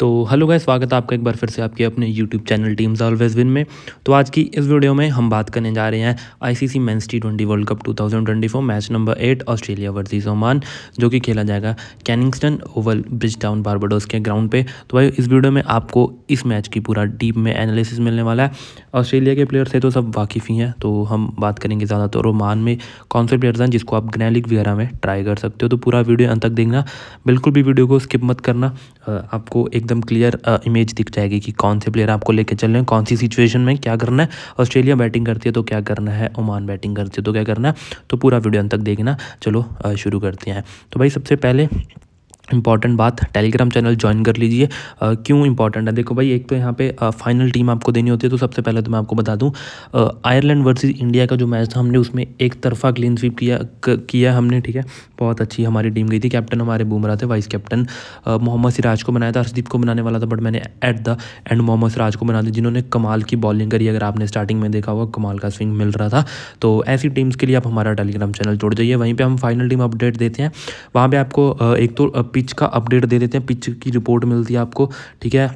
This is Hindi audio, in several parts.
तो हेलो गाइस स्वागत है आपका एक बार फिर से आपके अपने YouTube channel teams always win में तो आज की इस वीडियो में हम बात करने जा रहे हैं ICC men's T twenty world cup 2024 match number eight Australia versus Oman जो कि खेला जाएगा Kensington Oval Bridgetown Barbados के ग्राउंड पे तो भाई इस वीडियो में आपको इस मैच की पूरा डीप में एनालिसिस मिलने वाला है ऑस्ट्रेलिया के प्लेयर्स है तो सब वाकिफ़ ही हैं तो हम बात करेंगे ज़्यादातर ओमान में कौन से प्लेयर्स हैं जिसको आप ग्रैलिक वगैरह में ट्राई कर सकते हो तो पूरा वीडियो अंत तक देखना बिल्कुल भी वीडियो को स्किप मत करना आपको एक एकदम क्लियर इमेज दिख जाएगी कि कौन से प्लेयर आपको लेके चल रहे हैं कौन सी सिचुएशन में क्या करना है ऑस्ट्रेलिया बैटिंग करती है तो क्या करना है ओमान बैटिंग करती है तो क्या करना है तो पूरा वीडियो अंत तक देखना चलो शुरू करते हैं तो भाई सबसे पहले इंपॉर्टेंट बात टेलीग्राम चैनल ज्वाइन कर लीजिए क्यों इंपॉर्टेंट है देखो भाई एक तो यहाँ पे आ, फाइनल टीम आपको देनी होती है तो सबसे पहले तो मैं आपको बता दूँ आयरलैंड वर्सेस इंडिया का जो मैच था हमने उसमें एक तरफा क्लीन स्वीप किया क, किया हमने ठीक है बहुत अच्छी हमारी टीम गई थी कैप्टन हमारे बुमराह थे वाइस कैप्टन मोहम्मद सिराज को बनाया था हर्षदीप को बनाने वाला था बट मैंने at the end Mohammed Siraj को बना दिया जिन्होंने कमाल की बॉलिंग करी अगर आपने स्टार्टिंग में देखा हुआ कमाल का स्विंग मिल रहा था तो ऐसी टीम्स के लिए आप हमारा टेलीग्राम चैनल जोड़ जाइए वहीं पर हम फाइनल टीम अपडेट देते हैं वहाँ पर आपको एक तो पिच का अपडेट दे देते हैं पिच की रिपोर्ट मिलती है आपको ठीक है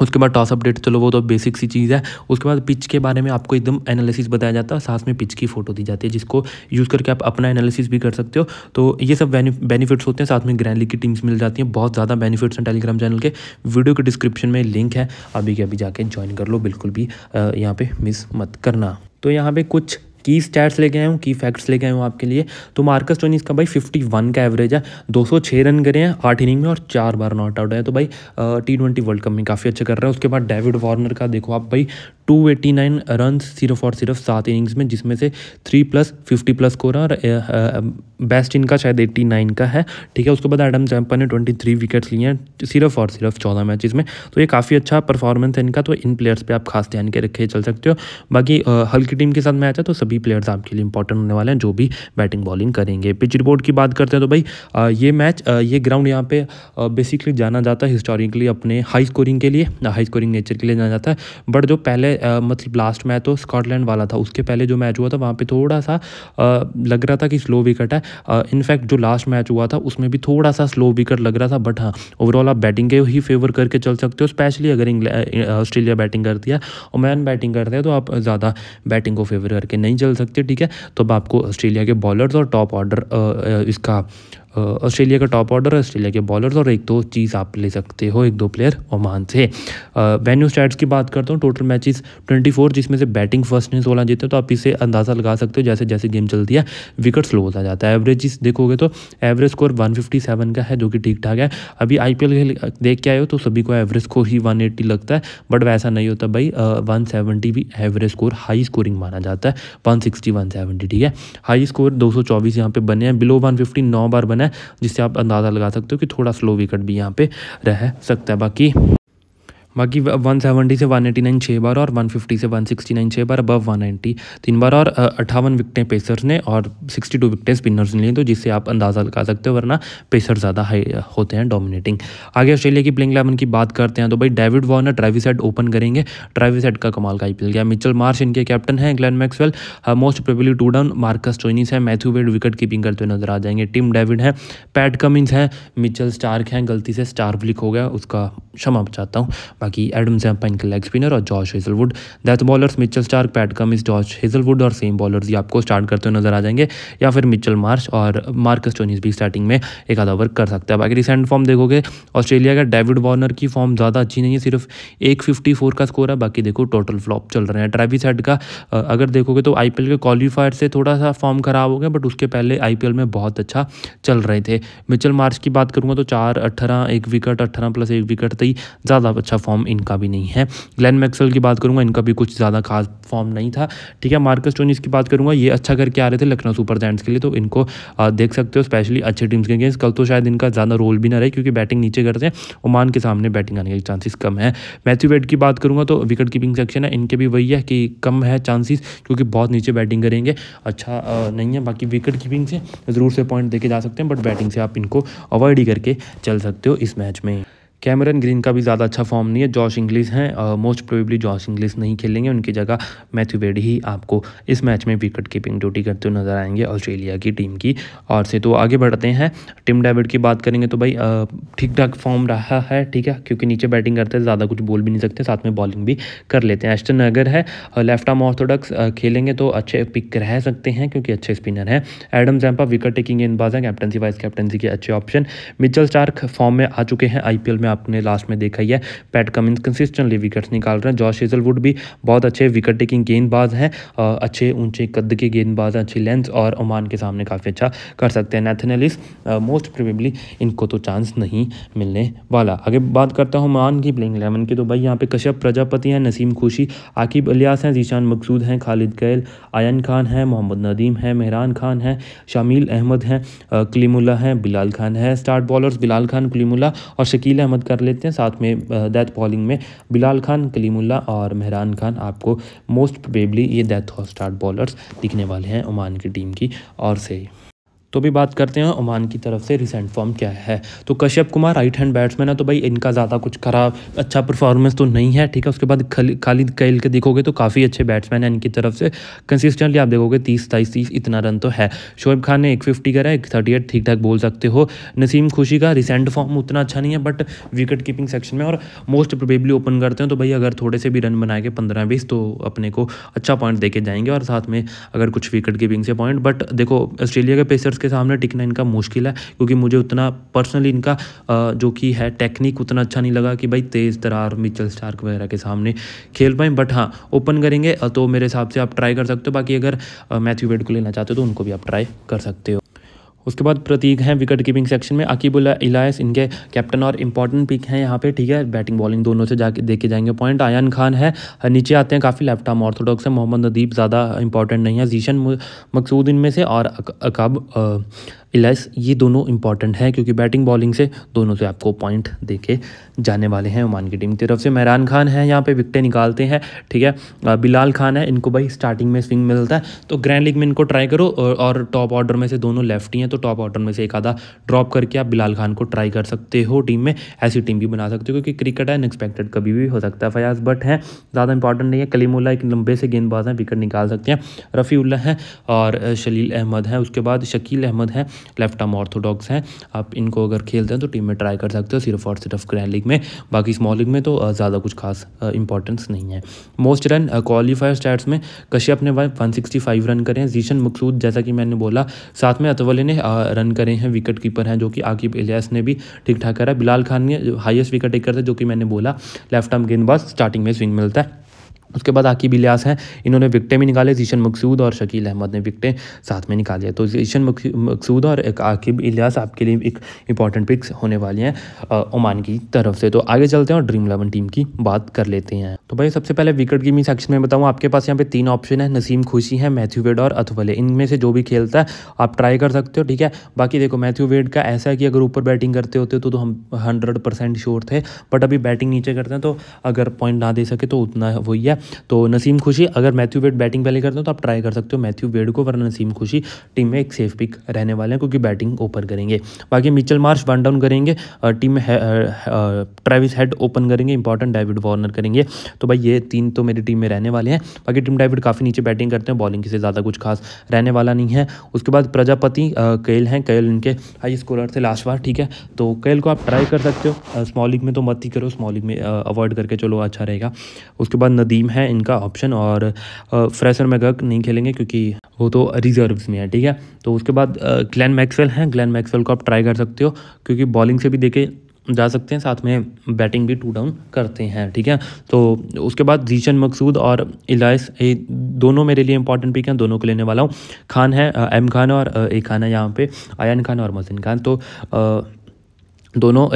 उसके बाद टॉस अपडेट चलो वो तो बेसिक सी चीज़ है उसके बाद पिच के बारे में आपको एकदम एनालिसिस बताया जाता है साथ में पिच की फोटो दी जाती है जिसको यूज़ करके आप अपना एनालिसिस भी कर सकते हो तो ये सब बेनिफिट्स होते हैं साथ में ग्रैंड लीग की टीम्स मिल जाती हैं बहुत ज़्यादा बेनिफिट्स हैं टेलीग्राम चैनल के वीडियो के डिस्क्रिप्शन में लिंक है अभी के अभी जाके ज्वाइन कर लो बिल्कुल भी यहाँ पर मिस मत करना तो यहाँ पे कुछ की स्टैट्स लेके आया हूँ की फैक्ट्स लेके आया हूँ आपके लिए तो मार्कस टोनी इसका भाई 51 का एवरेज है 206 रन करे हैं आठ इनिंग में और चार बार नॉट आउट है तो भाई टी ट्वेंटी वर्ल्ड कप में काफ़ी अच्छा कर रहा है उसके बाद डेविड वार्नर का देखो आप भाई टू एटी नाइन रन सिर्फ और सिर्फ सात इनिंग्स में जिसमें से three plus fifty plus score है और बेस्ट इनका शायद एट्टी नाइन का है ठीक है उसके बाद एडम जैम्पा ने ट्वेंटी थ्री विकेट्स लिए हैं सिर्फ और सिर्फ चौदह मैचेस में तो ये काफ़ी अच्छा परफॉर्मेंस है इनका तो इन प्लेयर्स पर आप खास ध्यान के रखे चल सकते हो बाकी हल्की टीम के साथ मैच है तो सभी प्लेयर्स आपके लिए इंपॉर्टेंट होने वाले हैं जो भी बैटिंग बॉलिंग करेंगे पिच रिपोर्ट की बात करते हैं तो भाई ये मैच ये ग्राउंड यहाँ पे बेसिकली जाना जाता है हिस्टोरिकली अपने हाई स्कोरिंग के लिए हाई स्कोरिंग नेचर के लिए जाना जाता है बट जो पहले मतलब लास्ट मैच तो स्कॉटलैंड वाला था उसके पहले जो मैच हुआ था वहाँ पे थोड़ा सा लग रहा था कि स्लो विकेट है इनफैक्ट जो लास्ट मैच हुआ था उसमें भी थोड़ा सा स्लो विकेट लग रहा था बट हाँ ओवरऑल आप बैटिंग के ही फेवर करके चल सकते हो स्पेशली अगर ऑस्ट्रेलिया बैटिंग करती है और मैन बैटिंग करते हैं तो आप ज़्यादा बैटिंग को फेवर करके नहीं चल सकते ठीक है तो अब आपको ऑस्ट्रेलिया के बॉलर्स और टॉप ऑर्डर इसका ऑस्ट्रेलिया का टॉप ऑर्डर ऑस्ट्रेलिया के बॉलर्स और एक दो चीज़ आप ले सकते हो एक दो प्लेयर ओमान से वेन्यू स्टैट्स की बात करता हूँ टोटल मैचेस 24 जिसमें से बैटिंग फर्स्ट ने सोलह जीते तो आप इसे अंदाज़ा लगा सकते हो जैसे जैसे गेम चलती है विकेट स्लो होता जाता है एवरेज देखोगे तो एवरेज स्कोर वन का है जो कि ठीक ठाक है अभी आई पी देख के आए हो तो सभी को एवरेज स्कोर ही वन लगता है बट वैसा नहीं होता भाई वन भी एवरेज स्कोर हाई स्कोरिंग माना जाता है वन सिक्सटी ठीक है हाई स्कोर दो सौ चौबीस यहाँ पे बने हैं बिलो वन फिफ्टी नौ बार बना है जिससे आप अंदाज़ा लगा सकते हो कि थोड़ा स्लो विकेट भी यहाँ पे रह सकता है बाकी बाकी 170 से 189 छः बार और 150 से 169 छः बार अबव वन नाइनटी तीन बार और अट्ठावन विकटें पेसर्स ने और 62 विकटें स्पिनर्स ने ली तो जिससे आप अंदाज़ा लगा सकते हो वरना पेसर ज़्यादा हाई होते हैं डोमिनेटिंग आगे ऑस्ट्रेलिया की प्लेइंग इलेवन की बात करते हैं तो भाई David Warner Travis Head open करेंगे ट्राइवी सेट का कमाल का आई गया मिचल मार्श इनके कैप्टन हैं Glenn Maxwell most probably two down Marcus Stoinis है मैथ्यू वेड विकेट कीपिंग करते हुए नजर आ जाएंगे टीम डेविड हैं पैट कमिंस हैं मिचल स्टार्क हैं गलती से स्टार्क लिख हो गया उसका क्षमा चाहता हूँ बाकी एडम सैम के लेग स्पिनर और George Hazlewood death bowlers Mitchell Starc Pat is George Hazlewood और सेम बॉलर्स ये आपको स्टार्ट करते हुए नजर आ जाएंगे या फिर मिचल मार्च और मार्कस टोनीस भी स्टार्टिंग में एक आधा वर्क कर सकता है बाकी रिसेंट फॉर्म देखोगे ऑस्ट्रेलिया का डेविड वार्नर की फॉर्म ज़्यादा अच्छी नहीं है सिर्फ एक फिफ्टी फोर का स्कोर है बाकी देखो टोटल फ्लॉप चल रहे हैं ट्रेविस हेड का अगर देखोगे तो आई के क्वालिफायर से थोड़ा सा फॉर्म खराब हो गया बट उसके पहले आई में बहुत अच्छा चल रहे थे मिचल मार्च की बात करूँगा तो चार अट्ठारह एक विकेट अट्ठारह प्लस एक विकेट ही ज़्यादा अच्छा फॉर्म फॉर्म इनका भी नहीं है ग्लैन मैक्सल की बात करूँगा इनका भी कुछ ज़्यादा खास फॉर्म नहीं था ठीक है मार्कस टोनीस की बात करूँगा ये अच्छा करके आ रहे थे लखनऊ सुपर जैंट्स के लिए तो इनको देख सकते हो स्पेशली अच्छे टीम्स के अगेंस्ट कल तो शायद इनका ज़्यादा रोल भी ना रहे क्योंकि बैटिंग नीचे करते हैं ओमान के सामने बैटिंग आने के चांसेस कम है मैथ्यू वेट की बात करूँगा तो विकेट कीपिंग सेक्शन है इनके भी वही है कि कम है चांसेस क्योंकि बहुत नीचे बैटिंग करेंगे अच्छा नहीं है बाकी विकेट कीपिंग से ज़रूर से पॉइंट देके जा सकते हैं बट बैटिंग से आप इनको अवॉइड ही करके चल सकते हो इस मैच में कैमरन ग्रीन का भी ज़्यादा अच्छा फॉर्म नहीं है जॉश इंग्लिस हैं मोस्ट प्रोबेबली जॉश इंग्लिस नहीं खेलेंगे उनकी जगह मैथ्यू वेड ही आपको इस मैच में विकेट कीपिंग ड्यूटी करते हुए नजर आएंगे ऑस्ट्रेलिया की टीम की और से तो आगे बढ़ते हैं टिम डेविड की बात करेंगे तो भाई ठीक ठाक फॉर्म रहा है ठीक है क्योंकि नीचे बैटिंग करते हैं ज़्यादा कुछ बोल भी नहीं सकते साथ में बॉलिंग भी कर लेते हैं एस्टन नगर है लेफ्ट आर्म ऑर्थोडॉक्स खेलेंगे तो अच्छे पिक रह सकते हैं क्योंकि अच्छे स्पिनर हैं Adam Zampa wicket taking in हैं कैप्टनसी वाइस कैप्टनसी के अच्छे ऑप्शन मिचल स्टार्क फॉर्म में आ चुके हैं आई में में आपने लास्ट में देखा ही है पैट कमिंस कंसिस्टेंटली विकेट्स निकाल रहे हैं जॉर्ज हेजलवुड भी बहुत अच्छे विकेट टेकिंग गेंदबाज हैं अच्छे ऊंचे कद के गेंदबाज हैं अच्छी लेंथ और ओमान के सामने काफ़ी अच्छा कर सकते हैं नैथनलिस मोस्ट प्रोबेबली इनको तो चांस नहीं मिलने वाला अगर बात करता हूँ ओमान की प्लेइंग एलेवन की तो भाई यहाँ पे कश्यप प्रजापति हैं नसीम खुशी आकिब अलियास हैं जीशान मकसूद हैं खालिद गैल आयन खान हैं मोहम्मद नदीम हैं मेहरान खान हैं शामिल अहमद हैं कलीमुल्ला हैं बिलाल खान है स्टार्ट बॉलर्स बिलाल खान कलीमुल्ला और शकील अहमद अहमद कर लेते हैं साथ में डेथ बॉलिंग में बिलाल खान कलीमुल्ला और मेहरान खान आपको मोस्ट प्रोबेबली ये डेथ हॉस्टार्ट स्टार्ट बॉलर्स दिखने वाले हैं ओमान की टीम की और से तो भी बात करते हैं ओमान की तरफ से रिसेंट फॉर्म क्या है तो Kashyap Kumar right hand batsman है तो भाई इनका ज़्यादा कुछ खराब अच्छा परफॉर्मेंस तो नहीं है ठीक है उसके बाद खालिद कैल के देखोगे तो काफ़ी अच्छे बैट्समैन हैं इनकी तरफ से कंसिस्टेंटली आप देखोगे तीस सताईस तीस इतना रन तो है शोएब खान ने एक फिफ्टी करा एक थर्टी एट ठीक ठाक बोल सकते हो नसीम खुशी का रिसेंट फॉर्म उतना अच्छा नहीं है बट विकेट कीपिंग सेक्शन में और मोस्ट प्रोबेबली ओपन करते हैं तो भाई अगर थोड़े से भी रन बनाए गए पंद्रह बीस तो अपने को अच्छा पॉइंट दे के जाएंगे और साथ में अगर कुछ विकेट कीपिंग से पॉइंट बट देखो ऑस्ट्रेलिया के पेसर के सामने टिकना इनका मुश्किल है क्योंकि मुझे उतना पर्सनली इनका जो कि है टेक्निक उतना अच्छा नहीं लगा कि भाई तेज़ तरार मिचल स्टार्क वगैरह के सामने खेल पाएँ बट हाँ ओपन करेंगे तो मेरे हिसाब से आप ट्राई कर सकते हो बाकी अगर मैथ्यू वेड को लेना चाहते हो तो उनको भी आप ट्राई कर सकते हो उसके बाद प्रतीक हैं विकेट कीपिंग सेक्शन में अकीबुल्ला इलायस इनके कैप्टन और इंपॉर्टेंट पिक हैं यहाँ पे ठीक है बैटिंग बॉलिंग दोनों से जाके देखे जाएंगे पॉइंट आयान खान है नीचे आते हैं काफ़ी लेफ्ट आर्म ऑर्थोडॉक्स है मोहम्मद नदीप ज़्यादा इंपॉर्टेंट नहीं है जीशन मकसूद इनमें से और अकब इलाइस ये दोनों इंपॉर्टेंट हैं क्योंकि बैटिंग बॉलिंग से दोनों से आपको पॉइंट देके जाने वाले हैं ओमान की टीम की तरफ से महरान खान है यहाँ पे विकटें निकालते हैं ठीक है बिलाल खान है इनको भाई स्टार्टिंग में स्विंग मिलता है तो ग्रैंड लीग में इनको ट्राई करो और टॉप ऑर्डर में से दोनों लेफ्ट ही हैं तो टॉप ऑर्डर में से एक आधा ड्रॉप करके आप बिलाल खान को ट्राई कर सकते हो टीम में ऐसी टीम भी बना सकते हो क्योंकि क्रिकेट है अनएक्सपेक्टेड कभी भी हो सकता है फयाज बट हैं ज़्यादा इंपॉर्टेंट नहीं है कलीमुल्ला एक लंबे से गेंदबाज हैं विकेट निकाल सकते हैं रफ़ी उल्ला हैं और शलील अहमद हैं उसके बाद शकील अहमद हैं लेफ्ट आर्म ऑर्थोडॉक्स हैं आप इनको अगर खेलते हैं तो टीम में ट्राई कर सकते हो सिर्फ और सिर्फ ग्रैंड लीग में बाकी स्मॉल लीग में तो ज़्यादा कुछ खास इंपॉर्टेंस नहीं है मोस्ट रन क्वालिफायर स्टैट्स में कश्यप ने वन सिक्सटी फाइव रन करे हैं जीशन मकसूद जैसा कि मैंने बोला साथ में अतवले ने रन करे हैं विकेट कीपर हैं जो कि आकिब इलियास ने भी ठीक ठाक करा बिलाल खान ने हाइस्ट विकेट टेकर थे जो कि मैंने बोला लेफ्ट आर्म गेंदबाज स्टार्टिंग में स्विंग मिलता है उसके बाद आकीब इलियास हैं इन्होंने विकटें भी निकाले जीशन मकसूद और शकील अहमद ने विकटें साथ में निकाली है तो जीशन मकसूद और एक आकिब इलियास आपके लिए एक इंपॉर्टेंट पिक्स होने वाली हैं ओमान की तरफ से तो आगे चलते हैं और ड्रीम इलेवन टीम की बात कर लेते हैं तो भाई सबसे पहले विकेट गिमी सेक्शन में बताऊँ आपके पास यहाँ पे तीन ऑप्शन है नसीम खुशी है मैथ्यू वेड और अथवले इनमें से जो भी खेलता है आप ट्राई कर सकते हो ठीक है बाकी देखो मैथ्यू वेड का ऐसा है कि अगर ऊपर बैटिंग करते होते तो, तो हम हंड्रेड परसेंट श्योर थे बट अभी बैटिंग नीचे करते हैं तो अगर पॉइंट ना दे सके तो उतना वही है तो नसीम खुशी अगर मैथ्यू वेड बैटिंग पहले करते हो तो आप ट्राई कर सकते हो मैथ्यू वेड को वरना नसीम खुशी टीम में एक सेफ पिक रहने वाले हैं क्योंकि बैटिंग ओपन करेंगे बाकी मिचल मार्श वन डाउन करेंगे टीम ट्रेविस हेड ओपन करेंगे इंपॉर्टेंट डेविड वार्नर करेंगे तो भाई ये तीन तो मेरी टीम में रहने वाले हैं बाकी टीम डेविड काफ़ी नीचे बैटिंग करते हैं बॉलिंग से ज़्यादा कुछ खास रहने वाला नहीं है उसके बाद प्रजापति केल हैं केल इनके हाई स्कोर थे लास्ट बार ठीक है तो केल को आप ट्राई कर सकते हो स्मॉल लीग में तो मत ही करो स्मॉल लीग में अवॉइड करके चलो अच्छा रहेगा उसके बाद नदीम है इनका ऑप्शन और फ्रेशर में गक नहीं खेलेंगे क्योंकि वो तो रिजर्व्स में है ठीक है तो उसके बाद ग्लैन मैक्सवेल हैं ग्लैन मैक्सवेल को आप ट्राई कर सकते हो क्योंकि बॉलिंग से भी देखें जा सकते हैं साथ में बैटिंग भी टू डाउन करते हैं ठीक है तो उसके बाद जीशन मकसूद और इलायस ये दोनों मेरे लिए इंपॉर्टेंट पिक हैं दोनों को लेने वाला हूँ खान है एम खान और ए खान है यहाँ पे आयन खान और मोहसिन खान तो दोनों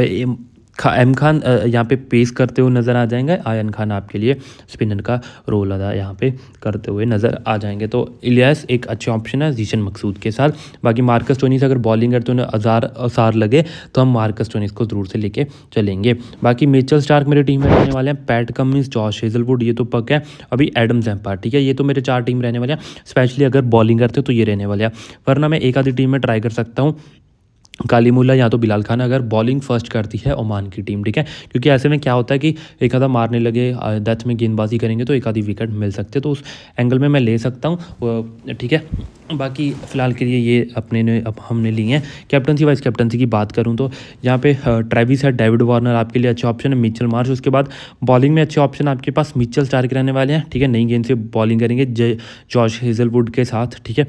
खा एम खान यहाँ पे पेस करते हुए नज़र आ जाएंगे आयन खान आपके लिए स्पिनर का रोल अदा यहाँ पे करते हुए नज़र आ जाएंगे तो इलियास एक अच्छे ऑप्शन है जीशन मकसूद के साथ बाकी मार्कस टोनी से अगर बॉलिंग करते उन्हें हजार आसार लगे तो हम मार्कस टोनी को ज़रूर से लेके चलेंगे बाकी मेचल स्टार्क मेरी टीम में रहने वाले हैं पैट कमिंस जॉर्ज हेजलवुड ये तो पक है अभी एडम जैम्पा ठीक है ये तो मेरे चार टीम रहने वाले हैं स्पेशली अगर बॉलिंग करते हो तो ये रहने वाले हैं वरना मैं एक आधी टीम में ट्राई कर सकता हूँ मुला या तो बिलाल खान अगर बॉलिंग फर्स्ट करती है ओमान की टीम ठीक है क्योंकि ऐसे में क्या होता है कि एक आधा मारने लगे डेथ में गेंदबाजी करेंगे तो एक आधी विकेट मिल सकते तो उस एंगल में मैं ले सकता हूँ ठीक है बाकी फ़िलहाल के लिए ये अपने ने अब हमने लिए हैं कैप्टनसी वाइस कैप्टनसी की बात करूँ तो यहाँ पे ट्रेविस है डेविड वार्नर आपके लिए अच्छे ऑप्शन है मिचल मार्च उसके बाद बॉलिंग में अच्छे ऑप्शन आपके पास मिचल स्टार के रहने वाले हैं ठीक है नई गेंद से बॉलिंग करेंगे जॉर्ज हेजलवुड के साथ ठीक है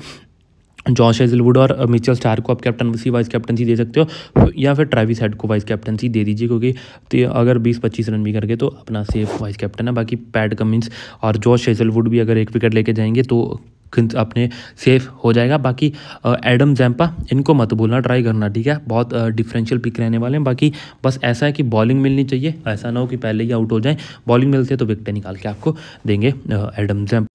जॉश हेजलवुड और मिचल स्टार को आप कैप्टनसी वाइस कैप्टनसी दे सकते हो या फिर ट्रेविस हेड को वाइस कैप्टनसी दे दीजिए क्योंकि तो अगर 20-25 रन भी करके तो अपना सेफ वाइस कैप्टन है बाकी पैड कमिंस और जॉश हेजलवुड भी अगर एक विकेट लेके जाएंगे तो अपने सेफ हो जाएगा बाकी एडम जैम्पा इनको मत बोलना ट्राई करना ठीक है बहुत डिफरेंशियल पिक रहने वाले हैं बाकी बस ऐसा है कि बॉलिंग मिलनी चाहिए ऐसा ना हो कि पहले ही आउट हो जाए बॉलिंग मिलती है तो विकटें निकाल के आपको देंगे एडम जैम्पा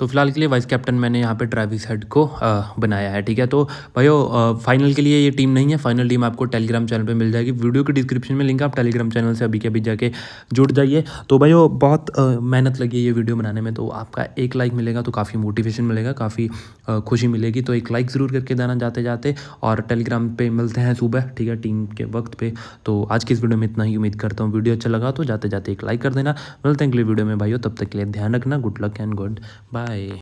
तो फिलहाल के लिए वाइस कैप्टन मैंने यहाँ पे ट्रैविस हेड को आ, बनाया है ठीक है तो भाइयों फाइनल के लिए ये टीम नहीं है फाइनल टीम आपको टेलीग्राम चैनल पे मिल जाएगी वीडियो के डिस्क्रिप्शन में लिंक आप टेलीग्राम चैनल से अभी के अभी जाके जुड़ जाइए तो भाइयों बहुत मेहनत लगी है ये वीडियो बनाने में तो आपका एक लाइक मिलेगा तो काफ़ी मोटिवेशन मिलेगा काफ़ी खुशी मिलेगी तो एक लाइक ज़रूर करके देना जाते जाते और टेलीग्राम पर मिलते हैं सुबह ठीक है टीम के वक्त पर तो आज की इस वीडियो में इतना ही उम्मीद करता हूँ वीडियो अच्छा लगा तो जाते जाते एक लाइक कर देना मिलते हैं अगले वीडियो में भाइयों तब तक के लिए ध्यान रखना good luck and goodbye y